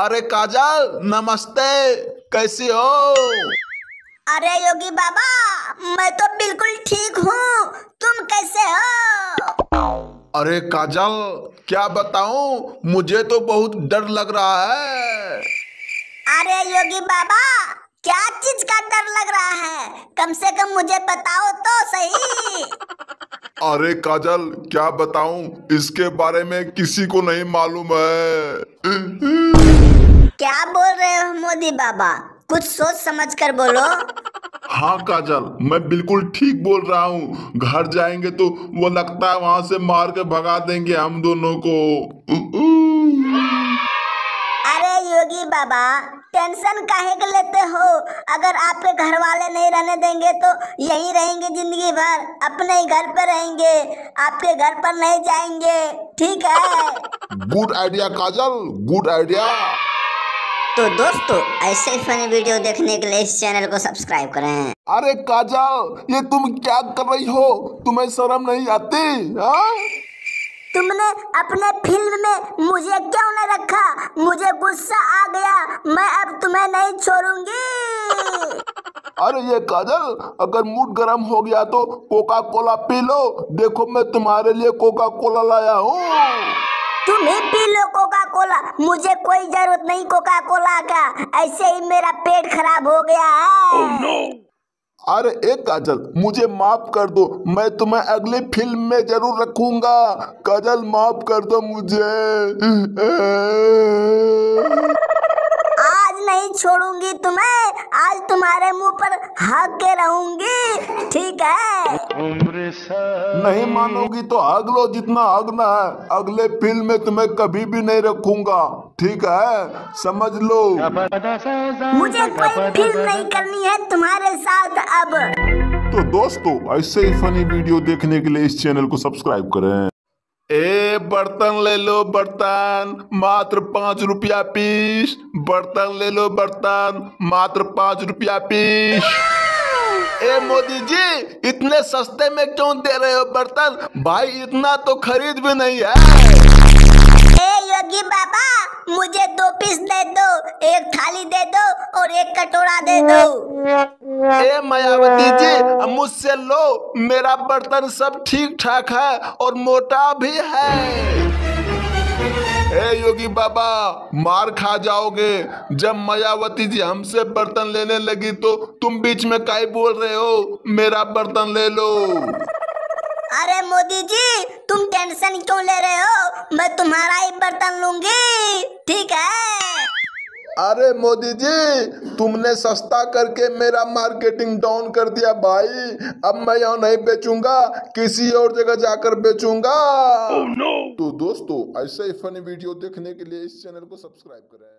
अरे काजल नमस्ते कैसी हो अरे योगी बाबा मैं तो बिल्कुल ठीक हूँ तुम कैसे हो अरे काजल क्या बताऊँ मुझे तो बहुत डर लग रहा है अरे योगी बाबा क्या चीज का डर लग रहा है कम से कम मुझे बताओ तो सही अरे काजल क्या बताऊं इसके बारे में किसी को नहीं मालूम है बोल रहे हो मोदी बाबा कुछ सोच समझ कर बोलो हाँ काजल मैं बिल्कुल ठीक बोल रहा हूँ घर जाएंगे तो वो लगता है वहाँ से मार के भगा देंगे हम दोनों को अरे योगी बाबा टेंशन काहे के लेते हो अगर आपके घर वाले नहीं रहने देंगे तो यही रहेंगे जिंदगी भर अपने ही घर पर रहेंगे आपके घर पर नहीं जाएंगे ठीक है good idea Kajal good idea तो दोस्तों ऐसे फनी वीडियो देखने के लिए इस चैनल को सब्सक्राइब करें अरे काजल ये तुम क्या कर रही हो तुम्हें शर्म नहीं आती हा? तुमने अपने फिल्म में मुझे क्यों न रखा मुझे गुस्सा आ गया मैं अब तुम्हें नहीं छोड़ूंगी अरे ये काजल अगर मूड गर्म हो गया तो कोका कोला पी लो देखो मैं तुम्हारे लिए कोका कोला लाया हूँ तुम्हें पी लो कोका कोला मुझे कोई जरूरत नहीं कोका कोला का ऐसे ही मेरा पेट खराब हो गया है oh, no. अरे एक काजल मुझे माफ कर दो मैं तुम्हें अगली फिल्म में जरूर रखूंगा काजल माफ कर दो मुझे नहीं छोड़ूंगी तुम्हें आज तुम्हारे मुंह पर हक के रहूंगी ठीक है नहीं मानोगी तो आग लो जितना आगना है अगले फिल्म में तुम्हें कभी भी नहीं रखूंगा ठीक है समझ लो मुझे कोई फिल्म नहीं करनी है तुम्हारे साथ अब तो दोस्तों ऐसे ही फनी वीडियो देखने के लिए इस चैनल को सब्सक्राइब करें ए बर्तन ले लो बर्तन मात्र पाँच रुपया पीस बर्तन ले लो बर्तन मात्र पाँच रुपया पीस ए मोदी जी इतने सस्ते में क्यों दे रहे हो बर्तन भाई इतना तो खरीद भी नहीं है ए योगी बाबा मुझे दो पीस दे दो एक थाली दे दो और एक कटोरा दे दो ए मायावती जी मुझसे लो मेरा बर्तन सब ठीक ठाक है और मोटा भी है ए योगी बाबा मार खा जाओगे जब मायावती जी हमसे बर्तन लेने लगी तो तुम बीच में काई बोल रहे हो मेरा बर्तन ले लो अरे मोदी जी तुम टेंशन क्यों ले रहे हो मैं तुम्हारा ही बर्तन लूंगी ठीक है अरे मोदी जी तुमने सस्ता करके मेरा मार्केटिंग डाउन कर दिया भाई अब मैं यहाँ नहीं बेचूंगा किसी और जगह जाकर बेचूंगा oh, no. तो दोस्तों ऐसे ही फनी वीडियो देखने के लिए इस चैनल को सब्सक्राइब करें